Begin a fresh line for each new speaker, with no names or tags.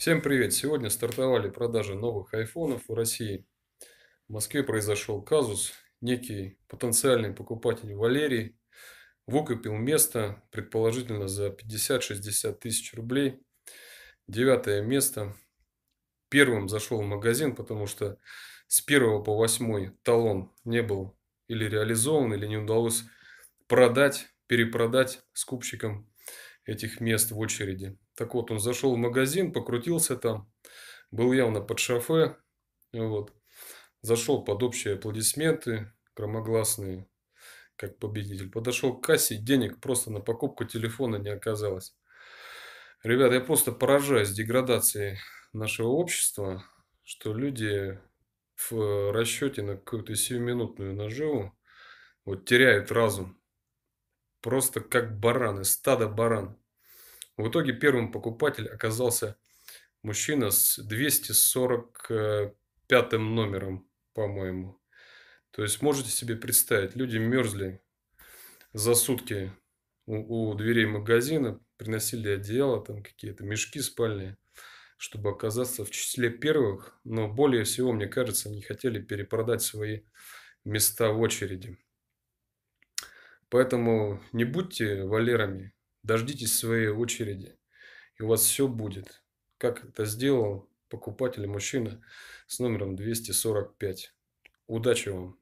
Всем привет! Сегодня стартовали продажи новых айфонов в России. В Москве произошел казус. Некий потенциальный покупатель Валерий выкупил место, предположительно, за 50-60 тысяч рублей. Девятое место. Первым зашел в магазин, потому что с первого по восьмой талон не был или реализован, или не удалось продать, перепродать скупщикам этих мест в очереди. Так вот, он зашел в магазин, покрутился там, был явно под шофе, вот. Зашел под общие аплодисменты, громогласные, как победитель. Подошел к кассе, денег просто на покупку телефона не оказалось. Ребята, я просто поражаюсь деградацией нашего общества, что люди в расчете на какую-то сиюминутную наживу вот теряют разум. Просто как бараны, стадо баранов. В итоге первым покупатель оказался мужчина с 245 номером, по-моему. То есть можете себе представить, люди мерзли за сутки у, у дверей магазина, приносили одеяло, там какие-то мешки спальные, чтобы оказаться в числе первых. Но более всего, мне кажется, они хотели перепродать свои места в очереди. Поэтому не будьте валерами, Дождитесь своей очереди, и у вас все будет. Как это сделал покупатель мужчина с номером 245. Удачи вам!